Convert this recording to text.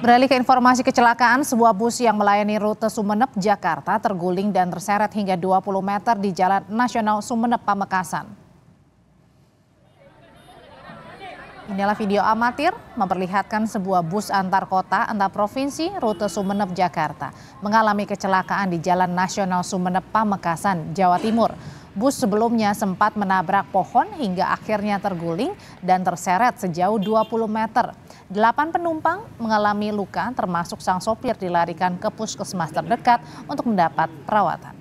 Beralih ke informasi kecelakaan, sebuah bus yang melayani rute Sumeneb, Jakarta terguling dan terseret hingga 20 meter di Jalan Nasional Sumeneb, Pamekasan. Inilah video amatir memperlihatkan sebuah bus antar kota antar provinsi rute Sumeneb, Jakarta mengalami kecelakaan di Jalan Nasional Sumeneb, Pamekasan, Jawa Timur. Bus sebelumnya sempat menabrak pohon hingga akhirnya terguling dan terseret sejauh 20 meter. Delapan penumpang mengalami luka termasuk sang sopir dilarikan ke puskesmas terdekat untuk mendapat perawatan.